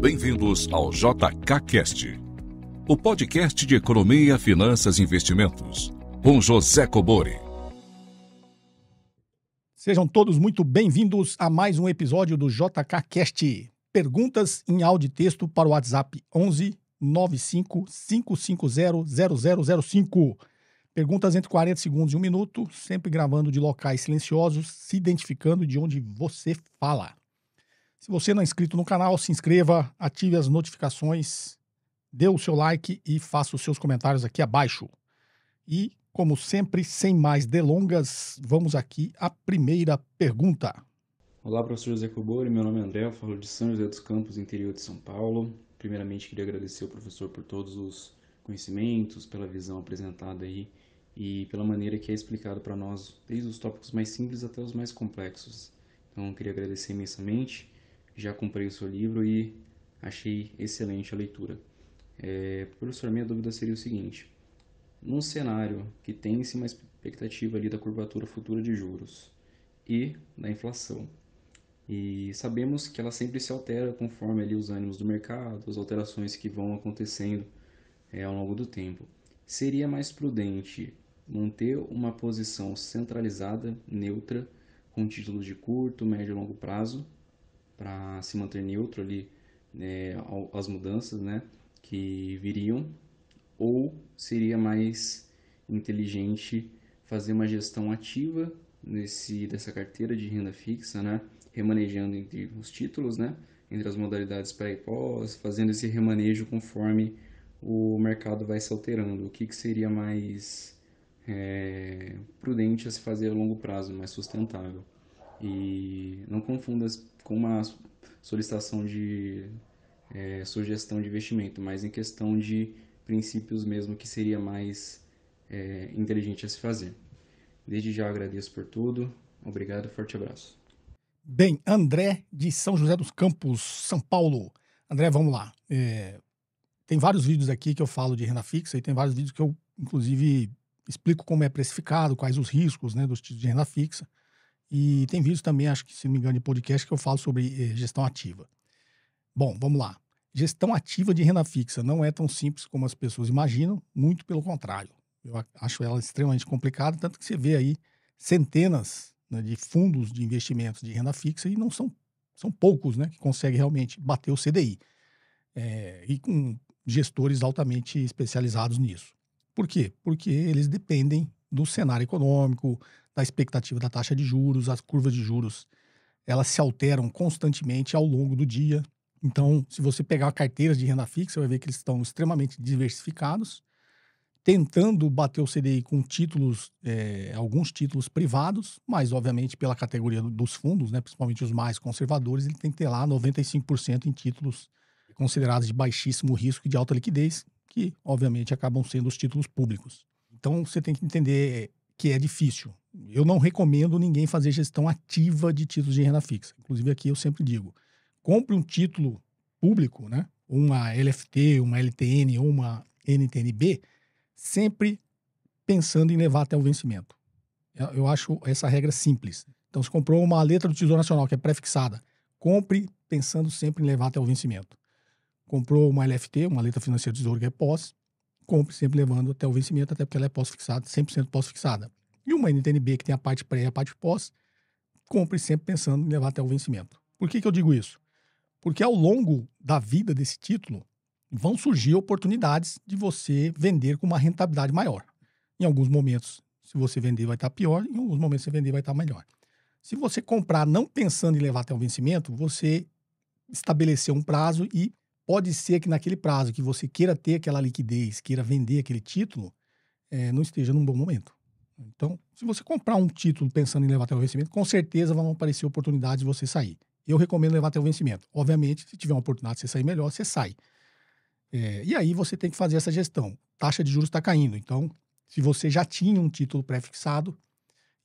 Bem-vindos ao JKCast, o podcast de economia, finanças e investimentos, com José Cobori. Sejam todos muito bem-vindos a mais um episódio do JKCast. Perguntas em áudio e texto para o WhatsApp 11 95 550 0005. Perguntas entre 40 segundos e um minuto, sempre gravando de locais silenciosos, se identificando de onde você fala. Se você não é inscrito no canal, se inscreva, ative as notificações, dê o seu like e faça os seus comentários aqui abaixo. E, como sempre, sem mais delongas, vamos aqui à primeira pergunta. Olá, professor José Cobori, meu nome é André, eu falo de São José dos Campos, interior de São Paulo. Primeiramente, queria agradecer ao professor por todos os conhecimentos, pela visão apresentada aí e pela maneira que é explicado para nós, desde os tópicos mais simples até os mais complexos. Então, queria agradecer imensamente já comprei o seu livro e achei excelente a leitura. É, professor, minha dúvida seria o seguinte: num cenário que tem-se uma expectativa ali da curvatura futura de juros e da inflação, e sabemos que ela sempre se altera conforme ali os ânimos do mercado, as alterações que vão acontecendo é, ao longo do tempo. Seria mais prudente manter uma posição centralizada, neutra, com títulos de curto, médio e longo prazo, para se manter neutro ali né, as mudanças né, que viriam, ou seria mais inteligente fazer uma gestão ativa nesse dessa carteira de renda fixa, né, remanejando entre os títulos, né, entre as modalidades pré e pós, fazendo esse remanejo conforme o mercado vai se alterando. O que, que seria mais é, prudente a se fazer a longo prazo, mais sustentável. E não confunda com uma solicitação de é, sugestão de investimento, mas em questão de princípios mesmo que seria mais é, inteligente a se fazer. Desde já agradeço por tudo. Obrigado, forte abraço. Bem, André de São José dos Campos, São Paulo. André, vamos lá. É, tem vários vídeos aqui que eu falo de renda fixa e tem vários vídeos que eu, inclusive, explico como é precificado, quais os riscos né, dos títulos de renda fixa. E tem vídeos também, acho que se não me engano, de podcast que eu falo sobre eh, gestão ativa. Bom, vamos lá. Gestão ativa de renda fixa não é tão simples como as pessoas imaginam, muito pelo contrário. Eu acho ela extremamente complicada, tanto que você vê aí centenas né, de fundos de investimentos de renda fixa e não são, são poucos né, que conseguem realmente bater o CDI. É, eh, e com gestores altamente especializados nisso. Por quê? Porque eles dependem do cenário econômico, da expectativa da taxa de juros, as curvas de juros, elas se alteram constantemente ao longo do dia. Então, se você pegar carteiras de renda fixa, você vai ver que eles estão extremamente diversificados, tentando bater o CDI com títulos, é, alguns títulos privados, mas obviamente pela categoria dos fundos, né, principalmente os mais conservadores, ele tem que ter lá 95% em títulos considerados de baixíssimo risco e de alta liquidez, que obviamente acabam sendo os títulos públicos. Então você tem que entender que é difícil. Eu não recomendo ninguém fazer gestão ativa de títulos de renda fixa. Inclusive aqui eu sempre digo, compre um título público, né? Uma LFT, uma LTN ou uma NTNB, sempre pensando em levar até o vencimento. Eu acho essa regra simples. Então, se comprou uma letra do Tesouro Nacional que é prefixada, compre pensando sempre em levar até o vencimento. Comprou uma LFT, uma letra financeira do Tesouro que é pós, compre sempre levando até o vencimento, até porque ela é pós-fixada, 100% pós-fixada. E uma NTNB que tem a parte pré e a parte pós, compre sempre pensando em levar até o vencimento. Por que, que eu digo isso? Porque ao longo da vida desse título, vão surgir oportunidades de você vender com uma rentabilidade maior. Em alguns momentos, se você vender, vai estar pior, em alguns momentos, se vender, vai estar melhor. Se você comprar não pensando em levar até o vencimento, você estabeleceu um prazo e pode ser que naquele prazo que você queira ter aquela liquidez, queira vender aquele título, é, não esteja num bom momento. Então, se você comprar um título pensando em levar até o vencimento, com certeza vão aparecer oportunidades de você sair. Eu recomendo levar até o vencimento. Obviamente, se tiver uma oportunidade de você sair melhor, você sai. É, e aí você tem que fazer essa gestão. Taxa de juros está caindo. Então, se você já tinha um título pré-fixado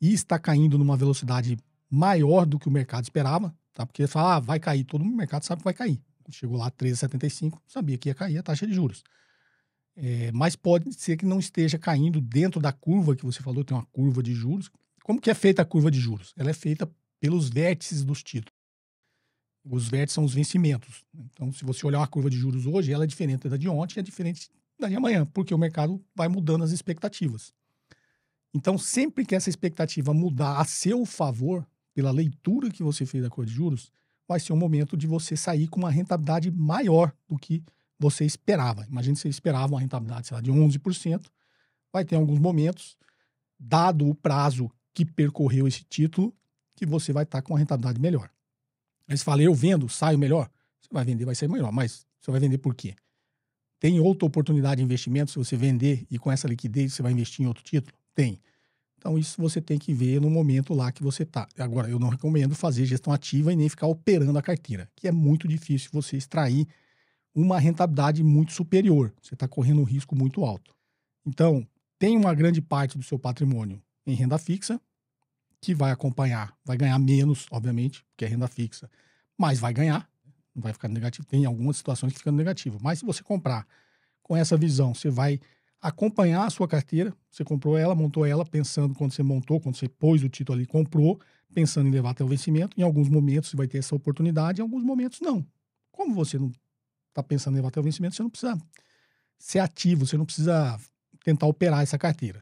e está caindo numa velocidade maior do que o mercado esperava, tá? Porque fala, ah, vai cair, todo o mercado sabe que vai cair chegou lá 13,75, sabia que ia cair a taxa de juros. É, mas pode ser que não esteja caindo dentro da curva que você falou, tem uma curva de juros. Como que é feita a curva de juros? Ela é feita pelos vértices dos títulos. Os vértices são os vencimentos. Então, se você olhar uma curva de juros hoje, ela é diferente da de ontem e é diferente da de amanhã, porque o mercado vai mudando as expectativas. Então, sempre que essa expectativa mudar a seu favor, pela leitura que você fez da curva de juros, vai ser um momento de você sair com uma rentabilidade maior do que você esperava. Imagina se você esperava uma rentabilidade, sei lá, de 11%. Vai ter alguns momentos, dado o prazo que percorreu esse título, que você vai estar tá com uma rentabilidade melhor. Mas falei, eu vendo, saio melhor. Você vai vender, vai sair melhor. Mas você vai vender por quê? Tem outra oportunidade de investimento se você vender e com essa liquidez você vai investir em outro título? Tem. Então, isso você tem que ver no momento lá que você está. Agora, eu não recomendo fazer gestão ativa e nem ficar operando a carteira, que é muito difícil você extrair uma rentabilidade muito superior. Você está correndo um risco muito alto. Então, tem uma grande parte do seu patrimônio em renda fixa, que vai acompanhar, vai ganhar menos, obviamente, porque é renda fixa, mas vai ganhar, não vai ficar negativo. Tem algumas situações que ficam negativas. Mas se você comprar com essa visão, você vai acompanhar a sua carteira. Você comprou ela, montou ela, pensando quando você montou, quando você pôs o título ali, comprou, pensando em levar até o vencimento. Em alguns momentos você vai ter essa oportunidade, em alguns momentos não. Como você não está pensando em levar até o vencimento, você não precisa ser ativo, você não precisa tentar operar essa carteira.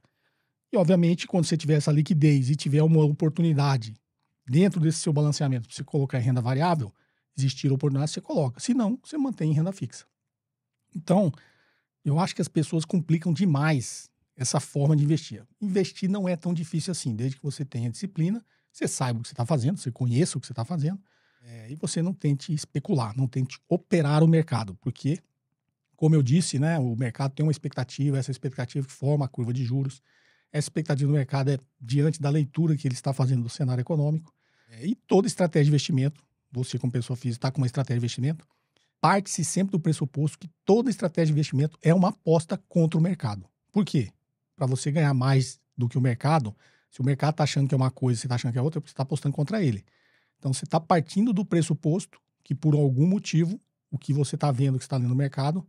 E, obviamente, quando você tiver essa liquidez e tiver uma oportunidade dentro desse seu balanceamento para você colocar em renda variável, existir oportunidade, você coloca. Se não, você mantém em renda fixa. Então, eu acho que as pessoas complicam demais essa forma de investir. Investir não é tão difícil assim, desde que você tenha disciplina, você saiba o que você está fazendo, você conheça o que você está fazendo, é, e você não tente especular, não tente operar o mercado, porque, como eu disse, né, o mercado tem uma expectativa, essa expectativa que forma a curva de juros, essa expectativa do mercado é diante da leitura que ele está fazendo do cenário econômico, é, e toda estratégia de investimento, você como pessoa física está com uma estratégia de investimento, parte-se sempre do pressuposto que toda estratégia de investimento é uma aposta contra o mercado. Por quê? Para você ganhar mais do que o mercado, se o mercado está achando que é uma coisa e você está achando que é outra, você está apostando contra ele. Então você está partindo do pressuposto que por algum motivo o que você está vendo, o que está lendo no mercado,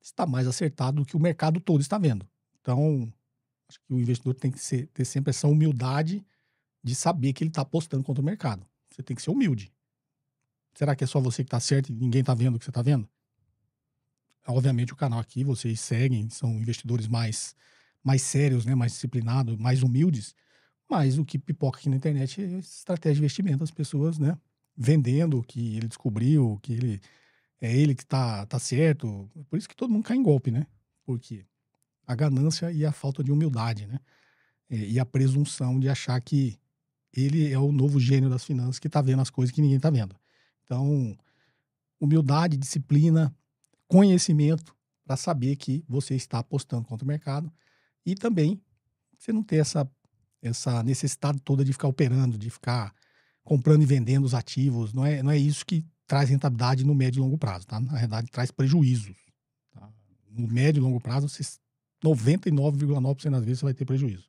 está mais acertado do que o mercado todo está vendo. Então, acho que o investidor tem que ser, ter sempre essa humildade de saber que ele está apostando contra o mercado. Você tem que ser humilde. Será que é só você que está certo e ninguém está vendo o que você está vendo? Obviamente o canal aqui, vocês seguem, são investidores mais, mais sérios, né, mais disciplinados, mais humildes, mas o que pipoca aqui na internet é estratégia de investimento, as pessoas né, vendendo o que ele descobriu, que ele é ele que está tá certo. Por isso que todo mundo cai em golpe, né? Porque a ganância e a falta de humildade, né? É, e a presunção de achar que ele é o novo gênio das finanças que está vendo as coisas que ninguém está vendo. Então, humildade, disciplina, conhecimento para saber que você está apostando contra o mercado e também você não ter essa, essa necessidade toda de ficar operando, de ficar comprando e vendendo os ativos. Não é, não é isso que traz rentabilidade no médio e longo prazo, tá? Na verdade, traz prejuízos. Tá? No médio e longo prazo, 99,9% das vezes você vai ter prejuízo.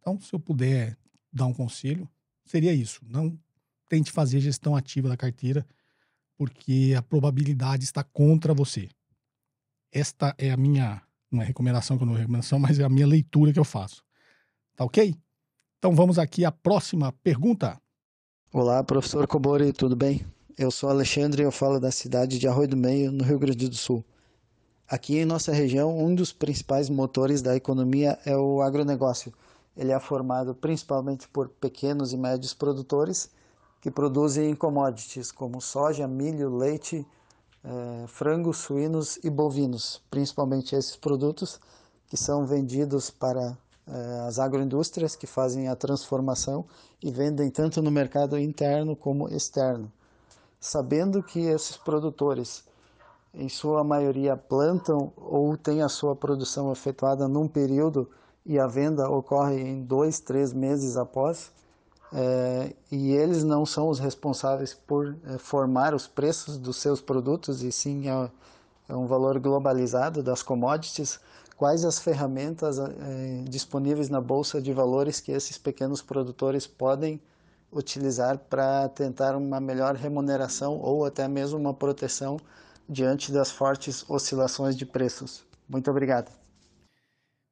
Então, se eu puder dar um conselho, seria isso. Não tente fazer gestão ativa da carteira, porque a probabilidade está contra você. Esta é a minha, não é recomendação que eu não é recomendação, mas é a minha leitura que eu faço. Tá ok? Então vamos aqui à próxima pergunta. Olá, professor Cobori, tudo bem? Eu sou Alexandre e eu falo da cidade de Arroio do Meio, no Rio Grande do Sul. Aqui em nossa região, um dos principais motores da economia é o agronegócio. Ele é formado principalmente por pequenos e médios produtores que produzem commodities como soja, milho, leite, eh, é, frangos, suínos e bovinos, principalmente esses produtos que são vendidos para eh, as agroindústrias que fazem a transformação e vendem tanto no mercado interno como externo. Sabendo que esses produtores, em sua maioria, plantam ou têm a sua produção efetuada num período e a venda ocorre em dois, três meses após, é, e eles não são os responsáveis por é, formar os preços dos seus produtos, e sim é, é, um valor globalizado das commodities. Quais as ferramentas é, disponíveis na bolsa de valores que esses pequenos produtores podem utilizar para tentar uma melhor remuneração ou até mesmo uma proteção diante das fortes oscilações de preços? Muito obrigado.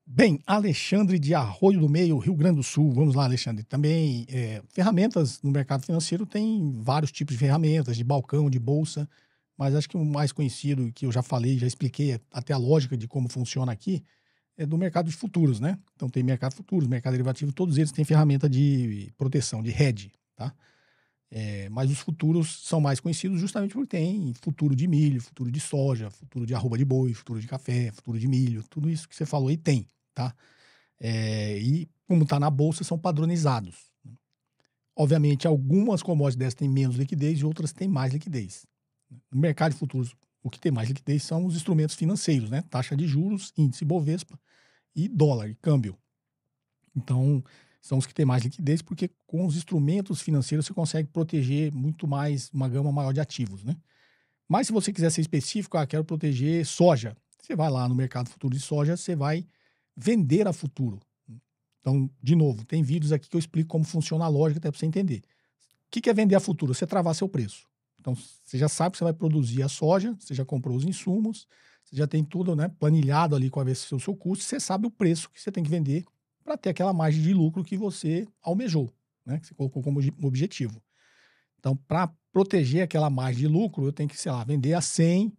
Bem, Alexandre de Arroio do Meio, Rio Grande do Sul. Vamos lá, Alexandre. Também é, ferramentas no mercado financeiro tem vários tipos de ferramentas, de balcão, de bolsa, mas acho que o mais conhecido, que eu já falei, já expliquei até a lógica de como funciona aqui, é do mercado de futuros, né? Então tem mercado de futuros, mercado derivativo, todos eles têm ferramenta de proteção, de hedge, tá? É, mas os futuros são mais conhecidos justamente porque tem futuro de milho, futuro de soja, futuro de arroba de boi, futuro de café, futuro de milho, tudo isso que você falou aí tem tá? É, e como está na bolsa, são padronizados. Obviamente, algumas commodities dessas têm menos liquidez e outras têm mais liquidez. No mercado de futuros, o que tem mais liquidez são os instrumentos financeiros, né? Taxa de juros, índice Bovespa e dólar, e câmbio. Então, são os que têm mais liquidez, porque com os instrumentos financeiros você consegue proteger muito mais uma gama maior de ativos, né? Mas se você quiser ser específico, ah, quero proteger soja. Você vai lá no mercado futuro de soja, você vai vender a futuro. Então, de novo, tem vídeos aqui que eu explico como funciona a lógica até para você entender. O que, é vender a futuro? Você travar seu preço. Então, você já sabe que você vai produzir a soja, você já comprou os insumos, você já tem tudo né, planilhado ali com a ver se o seu custo, você sabe o preço que você tem que vender para ter aquela margem de lucro que você almejou, né, que você colocou como objetivo. Então, para proteger aquela margem de lucro, eu tenho que, sei lá, vender a 100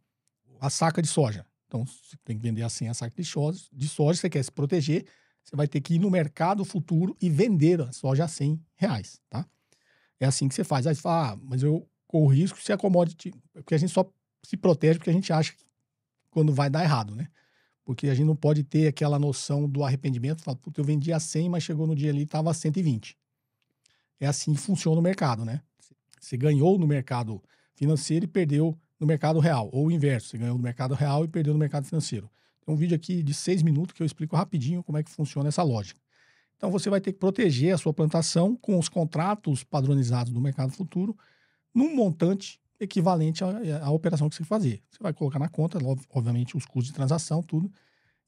a saca de soja. Então, você tem que vender assim a 100 sacos de soja, de soja, você quer se proteger, você vai ter que ir no mercado futuro e vender a soja a 100 reais, tá? É assim que você faz. Aí você fala, ah, mas eu corro risco se a commodity... Porque a gente só se protege porque a gente acha que quando vai dar errado, né? Porque a gente não pode ter aquela noção do arrependimento, falar, puta, eu vendi a 100, mas chegou no dia ali e estava a 120. É assim que funciona o mercado, né? Você ganhou no mercado financeiro e perdeu no mercado real, ou o inverso, você ganhou no mercado real e perdeu no mercado financeiro. Tem um vídeo aqui de seis minutos que eu explico rapidinho como é que funciona essa lógica. Então você vai ter que proteger a sua plantação com os contratos padronizados do mercado futuro num montante equivalente à, eh, à operação que você fazer. Você vai colocar na conta, obviamente, os custos de transação, tudo,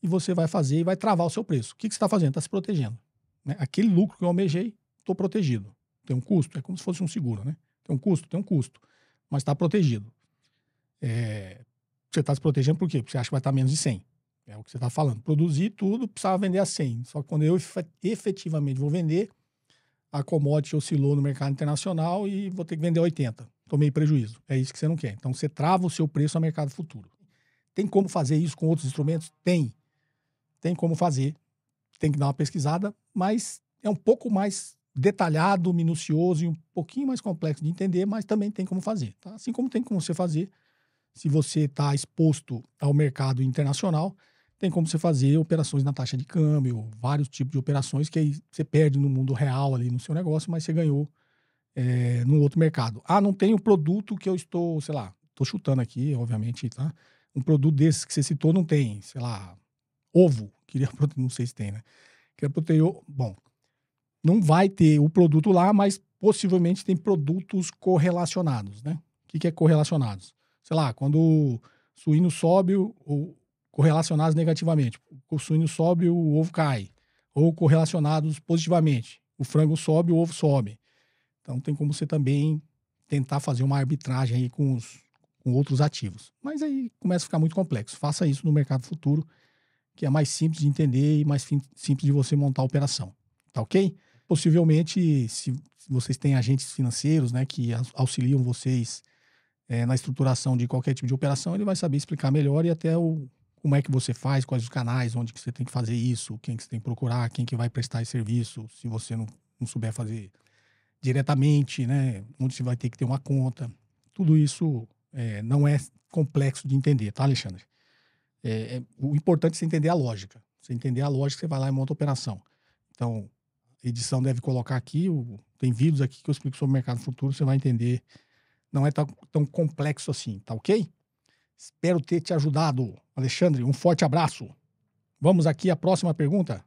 e você vai fazer e vai travar o seu preço. O que, que você está fazendo? Está se protegendo. Né? Aquele lucro que eu almejei, estou protegido. Tem um custo, é como se fosse um seguro, né? Tem um custo, tem um custo, mas está protegido. É, você está se protegendo por quê? Porque você acha que vai estar tá menos de 100. É o que você está falando. Produzir tudo, precisava vender a 100. Só que quando eu efetivamente vou vender, a commodity oscilou no mercado internacional e vou ter que vender 80. Tomei prejuízo. É isso que você não quer. Então você trava o seu preço ao mercado futuro. Tem como fazer isso com outros instrumentos? Tem. Tem como fazer. Tem que dar uma pesquisada, mas é um pouco mais detalhado, minucioso e um pouquinho mais complexo de entender, mas também tem como fazer. Tá? Assim como tem como você fazer se você está exposto ao mercado internacional, tem como você fazer operações na taxa de câmbio, vários tipos de operações que aí você perde no mundo real ali no seu negócio, mas você ganhou é, eh, no outro mercado. Ah, não tem o produto que eu estou, sei lá, estou chutando aqui, obviamente, tá? Um produto desse que você citou não tem, sei lá, ovo, queria, é não sei se tem, né? Queria é proteína, bom, não vai ter o produto lá, mas possivelmente tem produtos correlacionados, né? O que, que é correlacionados? sei lá, quando o suíno sobe, ou correlacionados negativamente. O suíno sobe, o ovo cai. Ou correlacionados positivamente. O frango sobe, o ovo sobe. Então tem como você também tentar fazer uma arbitragem aí com, os, com outros ativos. Mas aí começa a ficar muito complexo. Faça isso no mercado futuro, que é mais simples de entender e mais simples de você montar a operação. Tá ok? Possivelmente, se vocês têm agentes financeiros né, que auxiliam vocês é, na estruturação de qualquer tipo de operação, ele vai saber explicar melhor e até o, como é que você faz, quais os canais, onde que você tem que fazer isso, quem que você tem que procurar, quem que vai prestar esse serviço, se você não, não souber fazer diretamente, né? Onde você vai ter que ter uma conta. Tudo isso é, não é complexo de entender, tá, Alexandre? É, é, o importante é você entender a lógica. Você entender a lógica, você vai lá e monta a operação. Então, edição deve colocar aqui, o, tem vídeos aqui que eu explico sobre o mercado futuro, você vai entender não é tão, tão complexo assim, tá ok? Espero ter te ajudado. Alexandre, um forte abraço. Vamos aqui à próxima pergunta.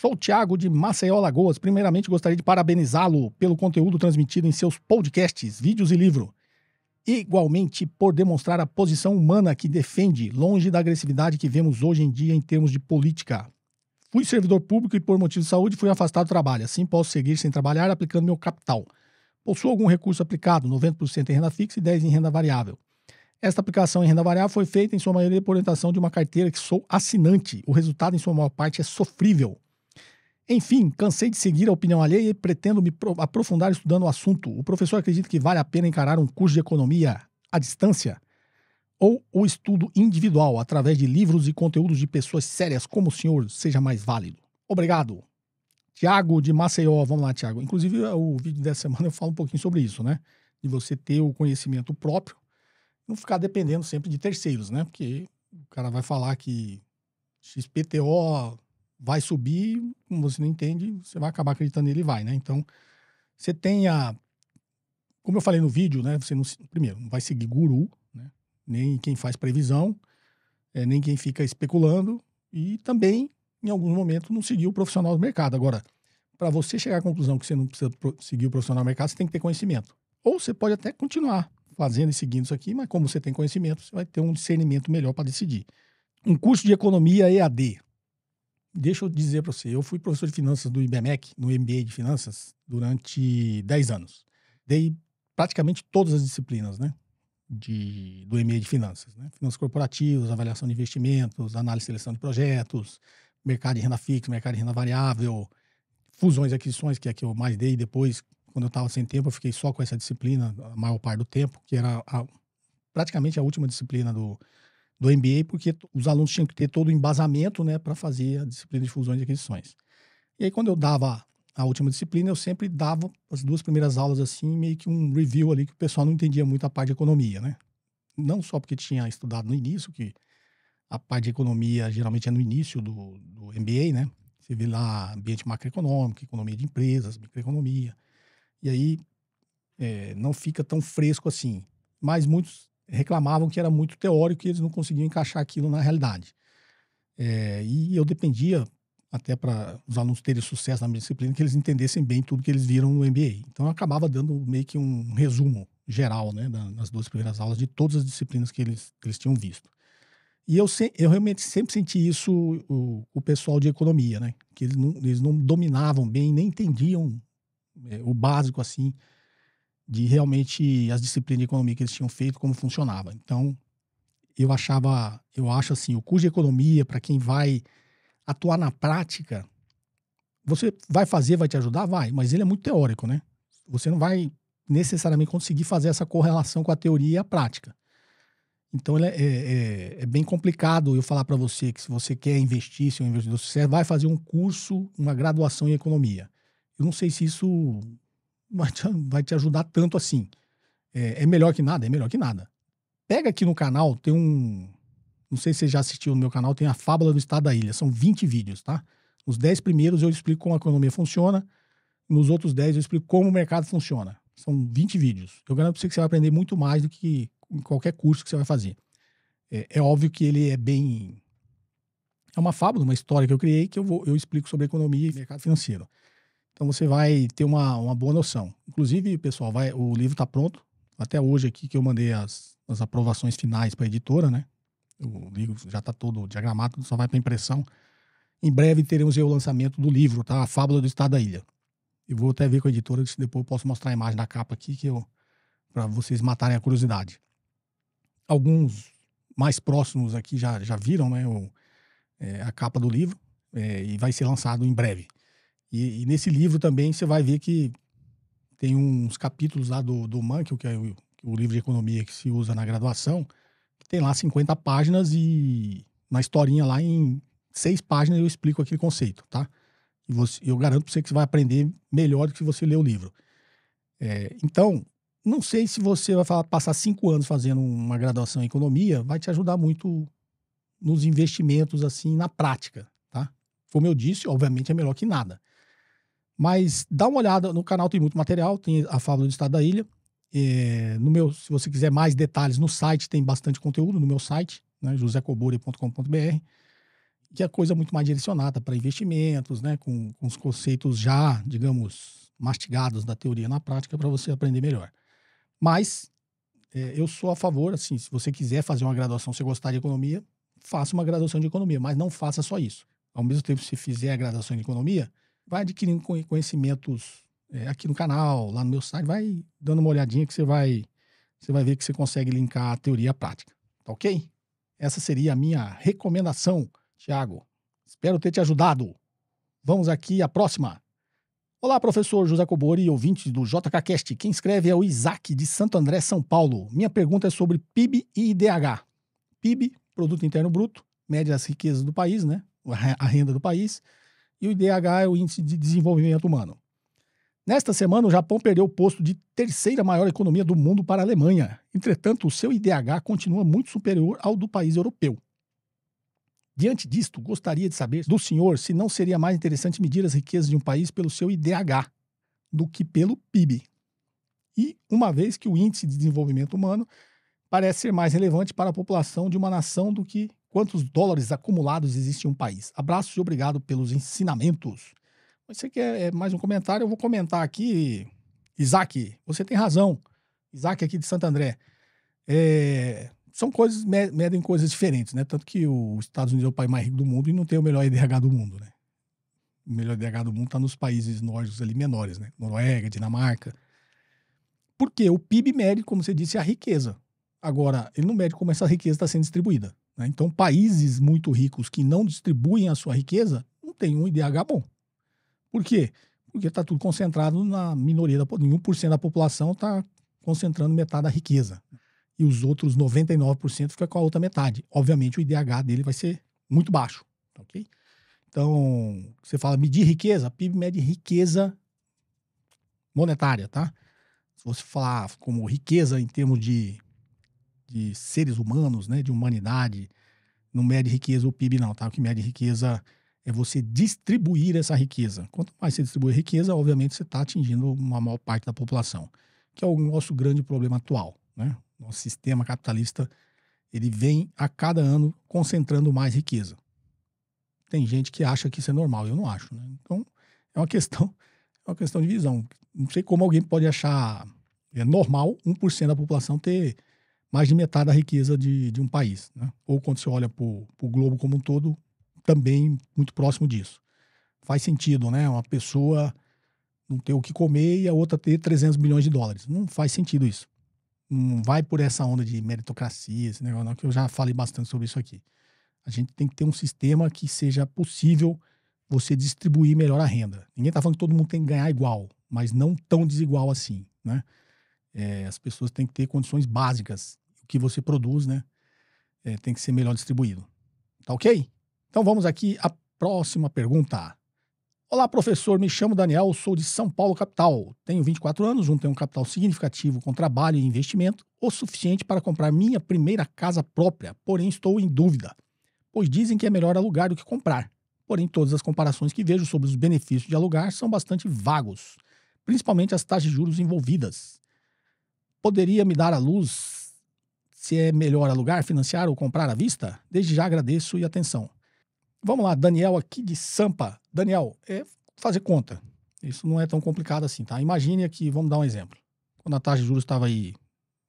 Sou o Thiago de Maceió Lagoas. Primeiramente, gostaria de parabenizá-lo pelo conteúdo transmitido em seus podcasts, vídeos e livro. Igualmente, por demonstrar a posição humana que defende, longe da agressividade que vemos hoje em dia em termos de política. Fui servidor público e, por motivo de saúde, fui afastado do trabalho. Assim, posso seguir sem trabalhar, aplicando meu capital sou algum recurso aplicado, 90% em renda fixa e 10% em renda variável. Esta aplicação em renda variável foi feita, em sua maioria, por orientação de uma carteira que sou assinante. O resultado, em sua maior parte, é sofrível. Enfim, cansei de seguir a opinião alheia e pretendo me aprofundar estudando o assunto. O professor acredita que vale a pena encarar um curso de economia à distância ou o estudo individual através de livros e conteúdos de pessoas sérias como o senhor seja mais válido. Obrigado. Tiago de Maceió, vamos lá, Tiago. Inclusive, eh, o vídeo dessa semana eu falo um pouquinho sobre isso, né? De você ter o conhecimento próprio, não ficar dependendo sempre de terceiros, né? Porque o cara vai falar que XPTO vai subir, como você não entende, você vai acabar acreditando nele e vai, né? Então, você tenha. Como eu falei no vídeo, né? Você não. Primeiro, não vai seguir guru, né? Nem quem faz previsão, é, nem quem fica especulando. E também em alguns momentos, não seguiu o profissional do mercado. Agora, para você chegar à conclusão que você não precisa seguir o profissional do mercado, você tem que ter conhecimento. Ou você pode até continuar fazendo e seguindo isso aqui, mas como você tem conhecimento, você vai ter um discernimento melhor para decidir. Um curso de economia EAD. Deixa eu dizer para você, eu fui professor de finanças do IBMEC, no MBA de finanças, durante 10 anos. Dei praticamente todas as disciplinas, né? De, do MBA de finanças, né? Finanças corporativas, avaliação de investimentos, análise e seleção de projetos, mercado de renda fixa, mercado de renda variável, fusões e aquisições, que é que eu mais dei depois, quando eu estava sem tempo, eu fiquei só com essa disciplina a maior parte do tempo, que era a, praticamente a última disciplina do, do MBA, porque os alunos tinham que ter todo o embasamento né, para fazer a disciplina de fusões e aquisições. E aí, quando eu dava a última disciplina, eu sempre dava as duas primeiras aulas assim, meio que um review ali, que o pessoal não entendia muito a parte de economia, né? Não só porque tinha estudado no início, que a parte de economia geralmente é no início do, do MBA, né? Você vê lá ambiente macroeconômico, economia de empresas, microeconomia. E aí é, não fica tão fresco assim. Mas muitos reclamavam que era muito teórico e eles não conseguiam encaixar aquilo na realidade. É, e eu dependia, até para os alunos terem sucesso na minha disciplina, que eles entendessem bem tudo que eles viram no MBA. Então eu acabava dando meio que um resumo geral, né, nas duas primeiras aulas de todas as disciplinas que eles, que eles tinham visto. E eu, se, eu realmente sempre senti isso, o, o pessoal de economia, né? Que eles não, eles não dominavam bem, nem entendiam é, o básico, assim, de realmente as disciplinas de economia que eles tinham feito, como funcionava. Então, eu achava, eu acho assim, o curso de economia, para quem vai atuar na prática, você vai fazer, vai te ajudar? Vai, mas ele é muito teórico, né? Você não vai necessariamente conseguir fazer essa correlação com a teoria e a prática. Então é, é, é, é, bem complicado eu falar para você que se você quer investir, se é um investidor, você vai fazer um curso, uma graduação em economia. Eu não sei se isso vai te, vai te ajudar tanto assim. É, é, melhor que nada? É melhor que nada. Pega aqui no canal, tem um. Não sei se você já assistiu no meu canal, tem a Fábula do Estado da Ilha. São 20 vídeos, tá? Nos 10 primeiros eu explico como a economia funciona, nos outros 10 eu explico como o mercado funciona. São 20 vídeos. Eu garanto pra você que você vai aprender muito mais do que em qualquer curso que você vai fazer. É, é, óbvio que ele é bem. É uma fábula, uma história que eu criei que eu, vou, eu explico sobre economia e mercado financeiro. Então você vai ter uma, uma boa noção. Inclusive, pessoal, vai, o livro está pronto. Até hoje aqui que eu mandei as, as aprovações finais para a editora, né? O livro já está todo diagramado, só vai para impressão. Em breve teremos o lançamento do livro, tá? A Fábula do Estado da Ilha. Eu vou até ver com a editora, depois eu posso mostrar a imagem da capa aqui que eu para vocês matarem a curiosidade alguns mais próximos aqui já, já viram né, o, é, a capa do livro é, e vai ser lançado em breve. E, e, nesse livro também você vai ver que tem uns capítulos lá do, do Mankel, que é o, o, livro de economia que se usa na graduação, que tem lá 50 páginas e na historinha lá em seis páginas eu explico aquele conceito, tá? E você, eu garanto para você que você vai aprender melhor do que se você ler o livro. É, então, não sei se você vai falar, passar cinco anos fazendo uma graduação em economia, vai te ajudar muito nos investimentos, assim, na prática, tá? Como eu disse, obviamente é melhor que nada. Mas dá uma olhada no canal, tem muito material, tem a fábula do Estado da Ilha. É, no meu, se você quiser mais detalhes, no site tem bastante conteúdo, no meu site, né, josecobori.com.br, que é coisa muito mais direcionada para investimentos, né, com, com os conceitos já, digamos, mastigados da teoria na prática para você aprender melhor. Mas é, eu sou a favor, assim, se você quiser fazer uma graduação, se gostar de economia, faça uma graduação de economia, mas não faça só isso. Ao mesmo tempo, se fizer a graduação de economia, vai adquirindo conhecimentos é, aqui no canal, lá no meu site, vai dando uma olhadinha que você vai, você vai ver que você consegue linkar a teoria à prática, tá ok? Essa seria a minha recomendação, Tiago. Espero ter te ajudado. Vamos aqui à próxima. Olá, professor José Cobori e do JKCast. Quem escreve é o Isaac, de Santo André, São Paulo. Minha pergunta é sobre PIB e IDH. PIB, Produto Interno Bruto, mede as riquezas do país, né? a renda do país, e o IDH é o Índice de Desenvolvimento Humano. Nesta semana, o Japão perdeu o posto de terceira maior economia do mundo para a Alemanha. Entretanto, o seu IDH continua muito superior ao do país europeu. Diante disto, gostaria de saber do senhor se não seria mais interessante medir as riquezas de um país pelo seu IDH do que pelo PIB. E uma vez que o índice de desenvolvimento humano parece ser mais relevante para a população de uma nação do que quantos dólares acumulados existe em um país. Abraços e obrigado pelos ensinamentos. Você quer eh, mais um comentário? Eu vou comentar aqui. Isaac, você tem razão. Isaac aqui de Santo André. É, são coisas, medem coisas diferentes, né? Tanto que os Estados Unidos é o país mais rico do mundo e não tem o melhor IDH do mundo, né? O melhor IDH do mundo está nos países nórdicos ali menores, né? Noruega, Dinamarca. Porque o PIB mede, como você disse, a riqueza. Agora, ele não mede como essa riqueza está sendo distribuída. Né? Então, países muito ricos que não distribuem a sua riqueza não têm um IDH bom. Por quê? Porque está tudo concentrado na minoria da população. 1% da população está concentrando metade da riqueza e os outros 99% fica com a outra metade. Obviamente, o IDH dele vai ser muito baixo, ok? Então, você fala medir riqueza, PIB mede riqueza monetária, tá? Se você falar como riqueza em termos de, de seres humanos, né, de humanidade, não mede riqueza o PIB não, tá? O que mede riqueza é você distribuir essa riqueza. Quanto mais você distribui riqueza, obviamente você está atingindo uma maior parte da população, que é o nosso grande problema atual, né? Nosso sistema capitalista ele vem a cada ano concentrando mais riqueza. Tem gente que acha que isso é normal, eu não acho. Né? Então é uma questão, é uma questão de visão. Não sei como alguém pode achar é normal 1% da população ter mais de metade da riqueza de, de um país. Né? Ou quando você olha para o globo como um todo, também muito próximo disso. Faz sentido, né? Uma pessoa não ter o que comer e a outra ter 300 milhões de dólares. Não faz sentido isso não hum, vai por essa onda de meritocracia, esse negócio não, que eu já falei bastante sobre isso aqui. A gente tem que ter um sistema que seja possível você distribuir melhor a renda. Ninguém está falando que todo mundo tem que ganhar igual, mas não tão desigual assim, né? É, as pessoas têm que ter condições básicas. O que você produz, né? É, tem que ser melhor distribuído. Tá ok? Então vamos aqui à próxima pergunta. Olá, professor. Me chamo Daniel, sou de São Paulo, capital. Tenho 24 anos, juntei um capital significativo com trabalho e investimento, o suficiente para comprar minha primeira casa própria, porém estou em dúvida, pois dizem que é melhor alugar do que comprar. Porém, todas as comparações que vejo sobre os benefícios de alugar são bastante vagos, principalmente as taxas de juros envolvidas. Poderia me dar a luz se é melhor alugar, financiar ou comprar à vista? Desde já agradeço e atenção. Vamos lá, Daniel aqui de Sampa, Daniel, é fazer conta. Isso não é tão complicado assim, tá? Imagine aqui, vamos dar um exemplo. Quando a taxa de juros estava aí,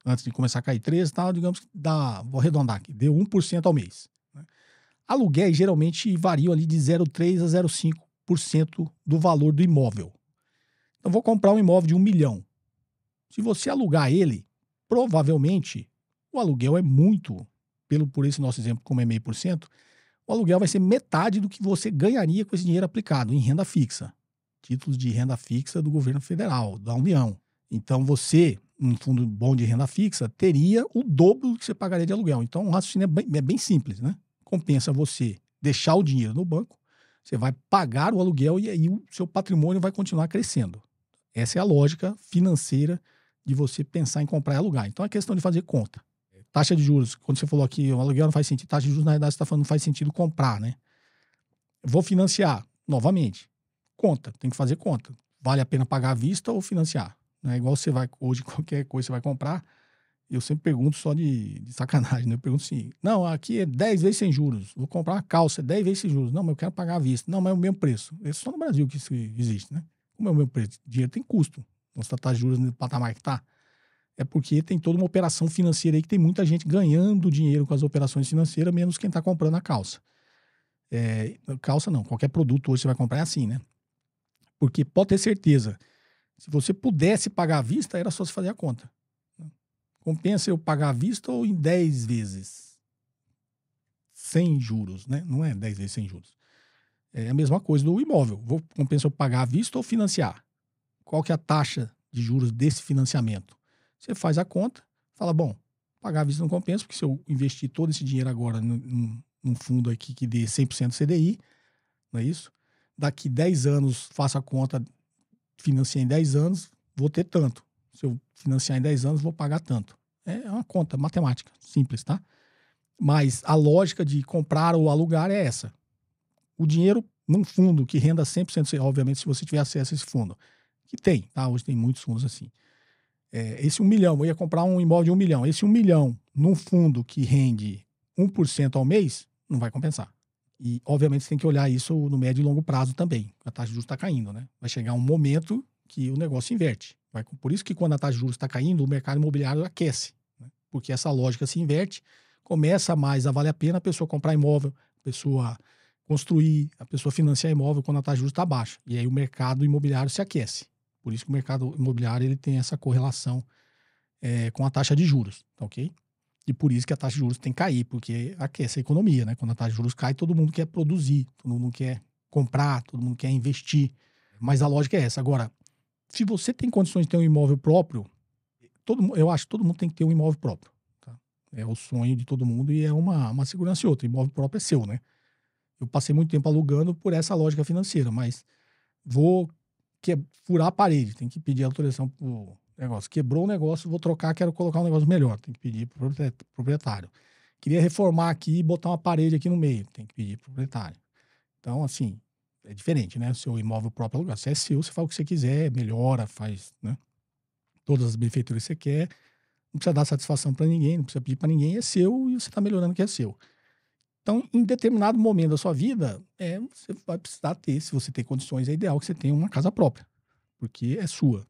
antes de começar a cair 13, tá, digamos que dá, vou arredondar aqui, deu 1% ao mês. Né? Aluguéis geralmente variam ali de 0,3% a 0,5% do valor do imóvel. Então, vou comprar um imóvel de 1 milhão. Se você alugar ele, provavelmente o aluguel é muito, pelo por esse nosso exemplo, como é meio por cento, o aluguel vai ser metade do que você ganharia com esse dinheiro aplicado em renda fixa. Títulos de renda fixa do governo federal, da União. Então você, um fundo bom de renda fixa, teria o dobro do que você pagaria de aluguel. Então o raciocínio é bem, é bem simples, né? Compensa você deixar o dinheiro no banco, você vai pagar o aluguel e aí o seu patrimônio vai continuar crescendo. Essa é a lógica financeira de você pensar em comprar e alugar. Então é questão de fazer conta taxa de juros, quando você falou aqui, o aluguel não faz sentido, taxa de juros, na realidade, você está falando não faz sentido comprar, né? Vou financiar, novamente, conta, tem que fazer conta. Vale a pena pagar à vista ou financiar? Não é igual você vai, hoje, qualquer coisa você vai comprar, eu sempre pergunto só de, de sacanagem, né? Eu pergunto assim, não, aqui é 10 vezes sem juros, vou comprar uma calça, 10 vezes sem juros. Não, mas eu quero pagar à vista. Não, mas é o mesmo preço. É só no Brasil que isso existe, né? Como é o mesmo preço? Dinheiro tem custo. Nossa taxa tá, de tá juros no patamar que está. É porque tem toda uma operação financeira aí que tem muita gente ganhando dinheiro com as operações financeiras, menos quem está comprando a calça. É, calça não, qualquer produto hoje você vai comprar é assim, né? Porque pode ter certeza, se você pudesse pagar à vista, era só se fazer a conta. Compensa eu pagar à vista ou em 10 vezes sem juros, né? Não é 10 vezes sem juros. É a mesma coisa do imóvel. Vou compensa eu pagar à vista ou financiar? Qual que é a taxa de juros desse financiamento? Você faz a conta, fala, bom, pagar a vista não compensa, porque se eu investir todo esse dinheiro agora num, num fundo aqui que dê 100% CDI, não é isso? Daqui 10 anos, faço a conta, financiei em 10 anos, vou ter tanto. Se eu financiar em 10 anos, vou pagar tanto. É, é uma conta matemática, simples, tá? Mas a lógica de comprar ou alugar é essa. O dinheiro num fundo que renda 100%, obviamente, se você tiver acesso a esse fundo, que tem, tá? Hoje tem muitos fundos assim é, esse um milhão, eu ia comprar um imóvel de um milhão, esse um milhão num fundo que rende 1% ao mês, não vai compensar. E, obviamente, você tem que olhar isso no médio e longo prazo também. A taxa de juros está caindo, né? Vai chegar um momento que o negócio inverte. Vai, por isso que quando a taxa de juros está caindo, o mercado imobiliário aquece. Né? Porque essa lógica se inverte, começa mais a valer a pena a pessoa comprar imóvel, a pessoa construir, a pessoa financiar imóvel quando a taxa de juros está baixa. E aí o mercado imobiliário se aquece. Por isso que o mercado imobiliário ele tem essa correlação é, com a taxa de juros, tá ok? E por isso que a taxa de juros tem que cair, porque aquece a economia, né? Quando a taxa de juros cai, todo mundo quer produzir, todo mundo quer comprar, todo mundo quer investir. Mas a lógica é essa. Agora, se você tem condições de ter um imóvel próprio, todo, eu acho que todo mundo tem que ter um imóvel próprio. Tá? É o sonho de todo mundo e é uma, uma segurança e outra. O imóvel próprio é seu, né? Eu passei muito tempo alugando por essa lógica financeira, mas vou que é furar a parede, tem que pedir autorização pro negócio. Quebrou o negócio, vou trocar, quero colocar um negócio melhor, tem que pedir pro proprietário. Queria reformar aqui e botar uma parede aqui no meio, tem que pedir pro proprietário. Então, assim, é diferente, né? O seu imóvel próprio é lugar. Se é seu, você faz o que você quiser, melhora, faz, né? Todas as benfeitorias que você quer. Não precisa dar satisfação para ninguém, não precisa pedir para ninguém, é seu e você está melhorando que é seu. Então, em determinado momento da sua vida, é, você vai precisar ter, se você tem condições, é ideal que você tenha uma casa própria, porque é sua.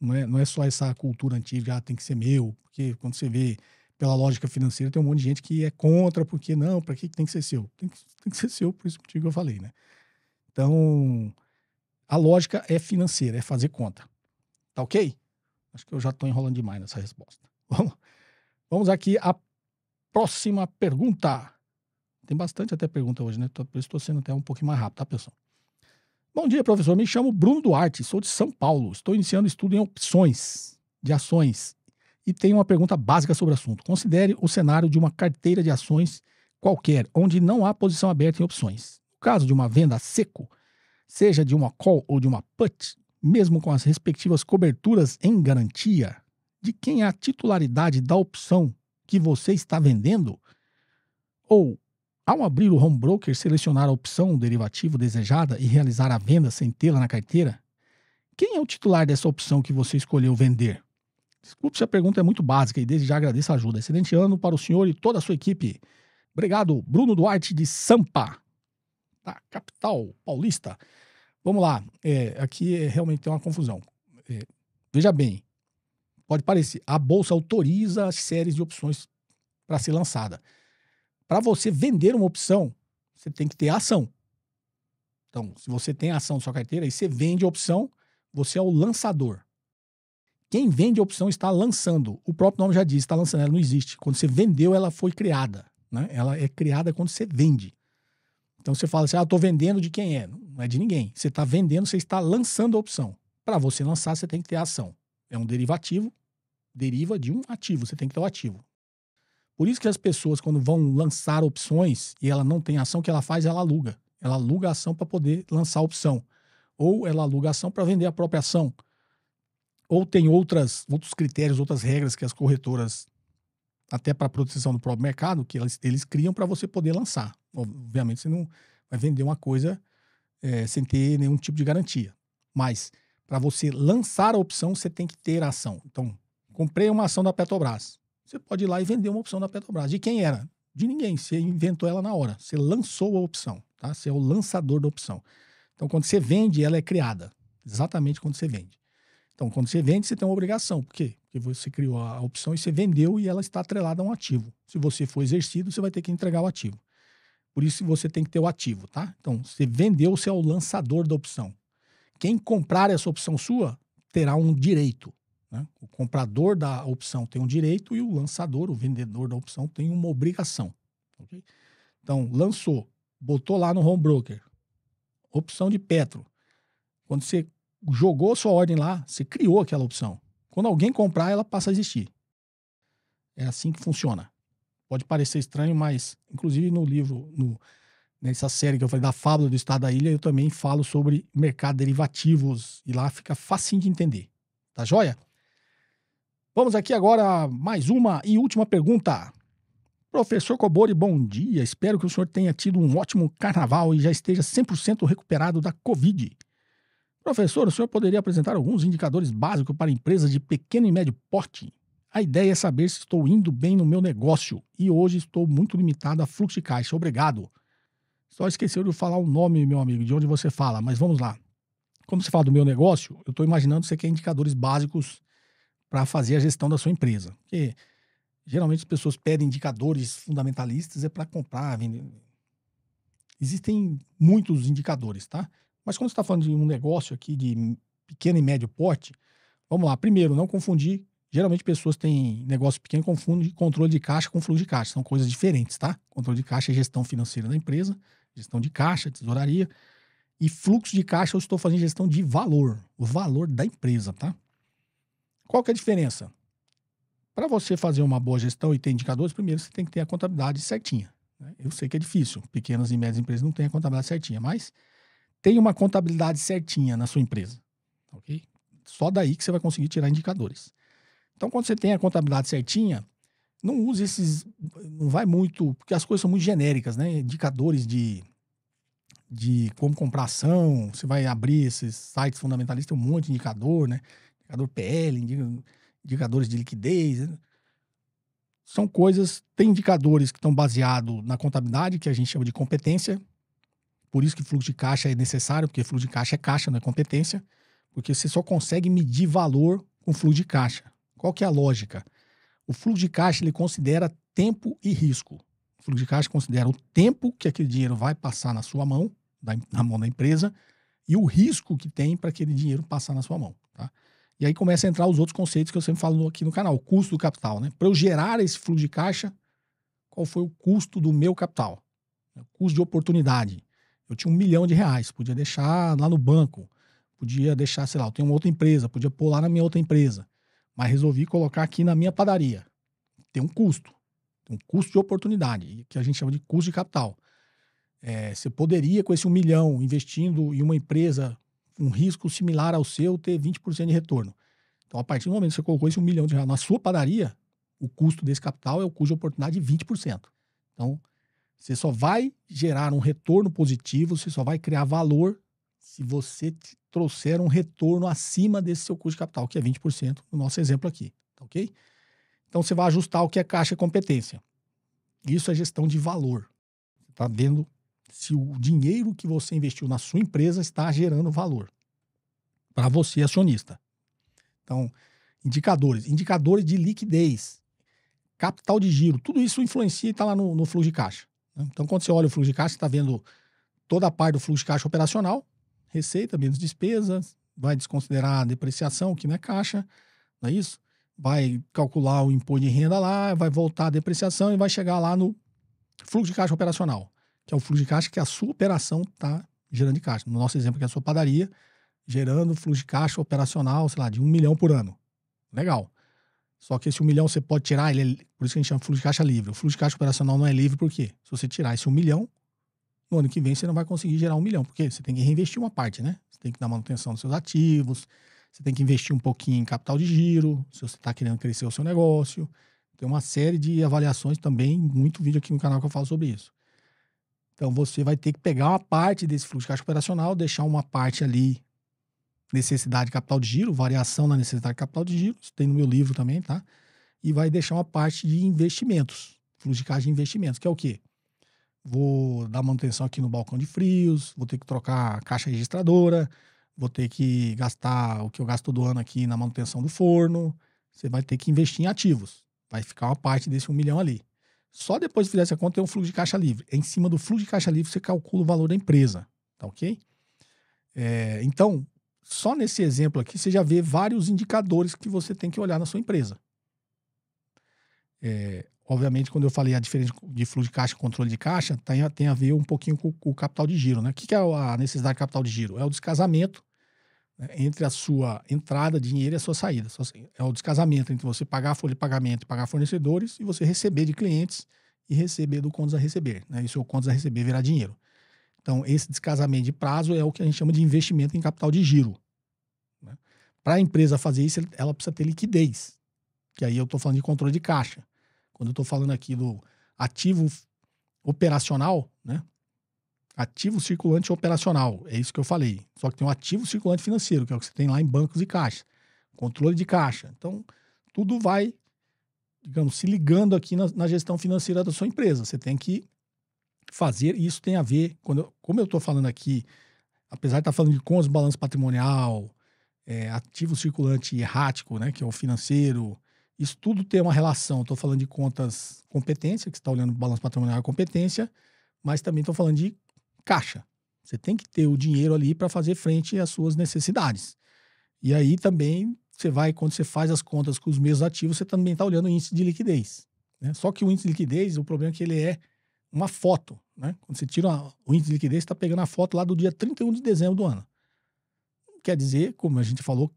Não é, não é só essa cultura antiga, ah, tem que ser meu, porque quando você vê pela lógica financeira, tem um monte de gente que é contra, porque não, para que tem que ser seu? Tem que, tem que ser seu, por isso que eu falei, né? Então, a lógica é financeira, é fazer conta. Tá ok? Acho que eu já estou enrolando demais nessa resposta. Vamos, vamos aqui à próxima pergunta. Tem bastante até pergunta hoje, né? por isso estou sendo até um pouquinho mais rápido, tá, pessoal? Bom dia, professor. Me chamo Bruno Duarte, sou de São Paulo. Estou iniciando estudo em opções de ações e tenho uma pergunta básica sobre o assunto. Considere o cenário de uma carteira de ações qualquer, onde não há posição aberta em opções. No caso de uma venda seco, seja de uma call ou de uma put, mesmo com as respectivas coberturas em garantia, de quem é a titularidade da opção que você está vendendo? Ou ao abrir o home broker, selecionar a opção derivativo desejada e realizar a venda sem tê-la na carteira, quem é o titular dessa opção que você escolheu vender? Desculpe se a pergunta é muito básica e desde já agradeço a ajuda. Excelente ano para o senhor e toda a sua equipe. Obrigado, Bruno Duarte de Sampa, da capital paulista. Vamos lá, é, aqui é, realmente tem uma confusão. É, veja bem, pode parecer, a bolsa autoriza as séries de opções para ser lançada para você vender uma opção, você tem que ter ação. Então, se você tem ação na sua carteira e você vende a opção, você é o lançador. Quem vende a opção está lançando. O próprio nome já diz, está lançando, ela não existe. Quando você vendeu, ela foi criada. Né? Ela é criada quando você vende. Então você fala assim: ah, estou vendendo de quem é? Não é de ninguém. Você está vendendo, você está lançando a opção. Para você lançar, você tem que ter ação. É um derivativo, deriva de um ativo, você tem que ter o ativo. Por isso que as pessoas, quando vão lançar opções e ela não tem ação, o que ela faz? Ela aluga. Ela aluga a ação para poder lançar a opção. Ou ela aluga a ação para vender a própria ação. Ou tem outras, outros critérios, outras regras que as corretoras, até para a proteção do próprio mercado, que eles, eles criam para você poder lançar. Obviamente, você não vai vender uma coisa é, sem ter nenhum tipo de garantia. Mas para você lançar a opção, você tem que ter ação. Então, comprei uma ação da Petrobras. Você pode ir lá e vender uma opção da Petrobras. De quem era? De ninguém. Você inventou ela na hora. Você lançou a opção, tá? Você é o lançador da opção. Então, quando você vende, ela é criada. Exatamente quando você vende. Então, quando você vende, você tem uma obrigação. Por quê? Porque você criou a opção e você vendeu e ela está atrelada a um ativo. Se você for exercido, você vai ter que entregar o ativo. Por isso você tem que ter o ativo, tá? Então, você vendeu, você é o lançador da opção. Quem comprar essa opção sua terá um direito. Né? O comprador da opção tem um direito e o lançador, o vendedor da opção, tem uma obrigação. Okay? Então, lançou, botou lá no home broker, opção de Petro. Quando você jogou sua ordem lá, você criou aquela opção. Quando alguém comprar, ela passa a existir. É assim que funciona. Pode parecer estranho, mas, inclusive no livro, no, nessa série que eu falei da Fábula do Estado da Ilha, eu também falo sobre mercado derivativos e lá fica facinho de entender. Tá joia? Vamos aqui agora a mais uma e última pergunta. Professor Cobori, bom dia. Espero que o senhor tenha tido um ótimo carnaval e já esteja 100% recuperado da Covid. Professor, o senhor poderia apresentar alguns indicadores básicos para empresas de pequeno e médio porte? A ideia é saber se estou indo bem no meu negócio e hoje estou muito limitado a fluxo de caixa. Obrigado. Só esqueceu de falar o nome, meu amigo, de onde você fala, mas vamos lá. Como você fala do meu negócio, eu estou imaginando que você é quer indicadores básicos para fazer a gestão da sua empresa. Porque geralmente as pessoas pedem indicadores fundamentalistas é para comprar, vender. Existem muitos indicadores, tá? Mas quando você está falando de um negócio aqui de pequeno e médio porte, vamos lá. Primeiro, não confundir. Geralmente pessoas têm negócio pequeno confundem controle de caixa com fluxo de caixa. São coisas diferentes, tá? Controle de caixa é gestão financeira da empresa, gestão de caixa, tesouraria. E fluxo de caixa eu estou fazendo gestão de valor, o valor da empresa, tá? Qual que é a diferença? Para você fazer uma boa gestão e ter indicadores, primeiro você tem que ter a contabilidade certinha. Né? Eu sei que é difícil, pequenas e médias empresas não têm a contabilidade certinha, mas tem uma contabilidade certinha na sua empresa, ok? Só daí que você vai conseguir tirar indicadores. Então, quando você tem a contabilidade certinha, não use esses, não vai muito, porque as coisas são muito genéricas, né? Indicadores de, de como comprar ação, você vai abrir esses sites fundamentalistas, tem um monte de indicador, né? indicador PL, indicadores de liquidez. Né? São coisas, tem indicadores que estão baseados na contabilidade, que a gente chama de competência. Por isso que fluxo de caixa é necessário, porque fluxo de caixa é caixa, não é competência. Porque você só consegue medir valor com fluxo de caixa. Qual que é a lógica? O fluxo de caixa ele considera tempo e risco. O fluxo de caixa considera o tempo que aquele dinheiro vai passar na sua mão, na mão da empresa, e o risco que tem para aquele dinheiro passar na sua mão. Tá? E aí começa a entrar os outros conceitos que eu sempre falo aqui no canal, o custo do capital, né? Para eu gerar esse fluxo de caixa, qual foi o custo do meu capital? O custo de oportunidade. Eu tinha um milhão de reais, podia deixar lá no banco, podia deixar, sei lá, eu tenho uma outra empresa, podia pôr lá na minha outra empresa, mas resolvi colocar aqui na minha padaria. Tem um custo, tem um custo de oportunidade, que a gente chama de custo de capital. É, você poderia, com esse um milhão, investindo em uma empresa um risco similar ao seu ter 20% de retorno. Então, a partir do momento que você colocou esse um milhão de reais na sua padaria, o custo desse capital é o custo de oportunidade de 20%. Então, você só vai gerar um retorno positivo, você só vai criar valor se você trouxer um retorno acima desse seu custo de capital, que é 20%, no nosso exemplo aqui, tá ok? Então, você vai ajustar o que é caixa e competência. Isso é gestão de valor. Você está vendo se o dinheiro que você investiu na sua empresa está gerando valor para você, acionista. Então, indicadores, indicadores de liquidez, capital de giro, tudo isso influencia e está lá no, no, fluxo de caixa. Né? Então, quando você olha o fluxo de caixa, você está vendo toda a parte do fluxo de caixa operacional, receita menos despesas, vai desconsiderar a depreciação, que não é caixa, não é isso? Vai calcular o imposto de renda lá, vai voltar a depreciação e vai chegar lá no fluxo de caixa operacional que é o fluxo de caixa que a sua operação está gerando de caixa. No nosso exemplo, que é a sua padaria, gerando fluxo de caixa operacional, sei lá, de um milhão por ano. Legal. Só que esse um milhão você pode tirar, ele é, por isso que a gente chama de fluxo de caixa livre. O fluxo de caixa operacional não é livre, por quê? Se você tirar esse um milhão, no ano que vem você não vai conseguir gerar um milhão, porque você tem que reinvestir uma parte, né? Você tem que dar manutenção dos seus ativos, você tem que investir um pouquinho em capital de giro, se você está querendo crescer o seu negócio. Tem uma série de avaliações também, muito vídeo aqui no canal que eu falo sobre isso. Então você vai ter que pegar uma parte desse fluxo de caixa operacional, deixar uma parte ali, necessidade de capital de giro, variação na necessidade de capital de giro, isso tem no meu livro também, tá? E vai deixar uma parte de investimentos, fluxo de caixa de investimentos, que é o quê? Vou dar manutenção aqui no balcão de frios, vou ter que trocar a caixa registradora, vou ter que gastar o que eu gasto todo ano aqui na manutenção do forno. Você vai ter que investir em ativos. Vai ficar uma parte desse um milhão ali. Só depois de fizer essa conta tem um fluxo de caixa livre. É em cima do fluxo de caixa livre você calcula o valor da empresa, tá ok? É, então, só nesse exemplo aqui você já vê vários indicadores que você tem que olhar na sua empresa. É, obviamente, quando eu falei a diferença de fluxo de caixa e controle de caixa, tem, tem a ver um pouquinho com, com o capital de giro. Né? O que, que é a necessidade de capital de giro? É o descasamento né, entre a sua entrada de dinheiro e a sua saída. É o descasamento entre você pagar a folha de pagamento e pagar fornecedores e você receber de clientes e receber do contas a receber. Né? E o seu contas a receber virar dinheiro. Então, esse descasamento de prazo é o que a gente chama de investimento em capital de giro. Né? Para a empresa fazer isso, ela precisa ter liquidez. Que aí eu estou falando de controle de caixa. Quando eu estou falando aqui do ativo operacional, né? ativo circulante operacional, é isso que eu falei. Só que tem um ativo circulante financeiro, que é o que você tem lá em bancos e caixas. Controle de caixa. Então, tudo vai, digamos, se ligando aqui na, na gestão financeira da sua empresa. Você tem que fazer, e isso tem a ver, quando, como eu estou falando aqui, apesar de estar tá falando de os balanço patrimonial, é, ativo circulante errático, né, que é o financeiro, isso tudo tem uma relação. Estou falando de contas competência, que está olhando balanço patrimonial e é competência, mas também estou falando de caixa. Você tem que ter o dinheiro ali para fazer frente às suas necessidades. E aí também você vai, quando você faz as contas com os mesmos ativos, você também está olhando o índice de liquidez. Né? Só que o índice de liquidez, o problema é que ele é uma foto. Né? Quando você tira uma, o índice de liquidez, você está pegando a foto lá do dia 31 de dezembro do ano. Quer dizer, como a gente falou,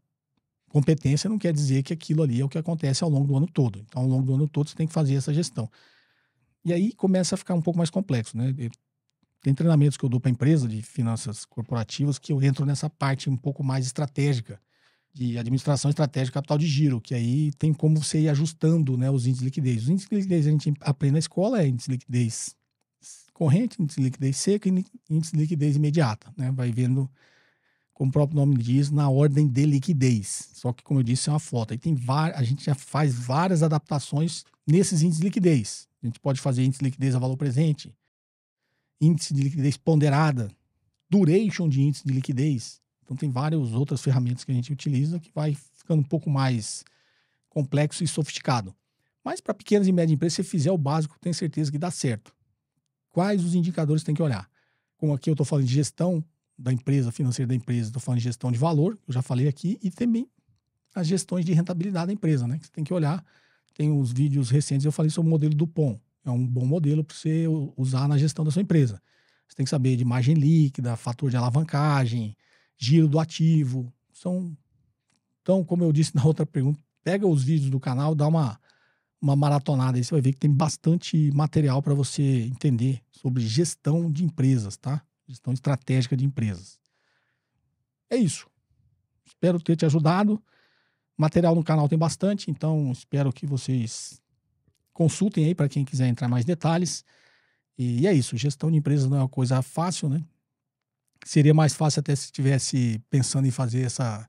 competência não quer dizer que aquilo ali é o que acontece ao longo do ano todo. Então, ao longo do ano todo, você tem que fazer essa gestão. E aí começa a ficar um pouco mais complexo, né? tem treinamentos que eu dou para empresa de finanças corporativas que eu entro nessa parte um pouco mais estratégica de administração estratégica capital de giro, que aí tem como você ir ajustando né, os índices de liquidez. Os índices de liquidez a gente aprende na escola é índice de liquidez corrente, índice de liquidez seca e índice de liquidez imediata. Né? Vai vendo, como o próprio nome diz, na ordem de liquidez. Só que, como eu disse, é uma foto. Aí tem a gente já faz várias adaptações nesses índices de liquidez. A gente pode fazer índice de liquidez a valor presente, índice de liquidez ponderada, duration de índice de liquidez. Então tem várias outras ferramentas que a gente utiliza que vai ficando um pouco mais complexo e sofisticado. Mas para pequenas e médias empresas, se fizer o básico, tem certeza que dá certo. Quais os indicadores tem que olhar? Como aqui eu estou falando de gestão da empresa, financeira da empresa, estou falando de gestão de valor, eu já falei aqui, e também as gestões de rentabilidade da empresa, né? Que você tem que olhar. Tem uns vídeos recentes, eu falei sobre o modelo do POM, é um bom modelo para você usar na gestão da sua empresa. Você tem que saber de margem líquida, fator de alavancagem, giro do ativo. São... Então, como eu disse na outra pergunta, pega os vídeos do canal, dá uma, uma maratonada aí, você vai ver que tem bastante material para você entender sobre gestão de empresas, tá? Gestão estratégica de empresas. É isso. Espero ter te ajudado. Material no canal tem bastante, então espero que vocês Consultem aí para quem quiser entrar mais detalhes. E é isso, gestão de empresas não é uma coisa fácil, né? Seria mais fácil até se estivesse pensando em fazer essa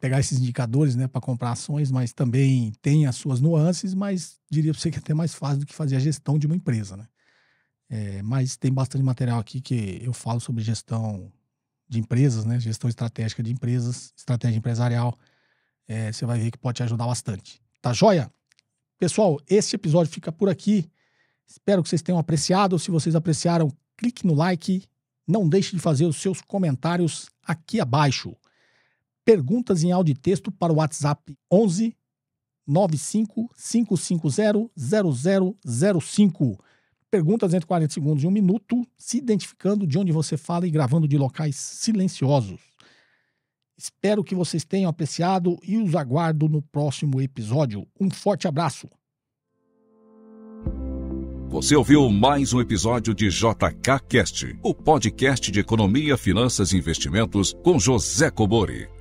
pegar esses indicadores, né, para comprar ações, mas também tem as suas nuances, mas diria para você que é até mais fácil do que fazer a gestão de uma empresa, né? É, mas tem bastante material aqui que eu falo sobre gestão de empresas, né? Gestão estratégica de empresas, estratégia empresarial. É, você vai ver que pode te ajudar bastante. Tá joia? Pessoal, este episódio fica por aqui. Espero que vocês tenham apreciado. Se vocês apreciaram, clique no like. Não deixe de fazer os seus comentários aqui abaixo. Perguntas em áudio e texto para o WhatsApp 11 95 550 0005. Perguntas entre 40 segundos e um minuto, se identificando de onde você fala e gravando de locais silenciosos. Espero que vocês tenham apreciado e os aguardo no próximo episódio. Um forte abraço. Você ouviu mais um episódio de JK Cast, o podcast de economia, finanças e investimentos com José Cobori.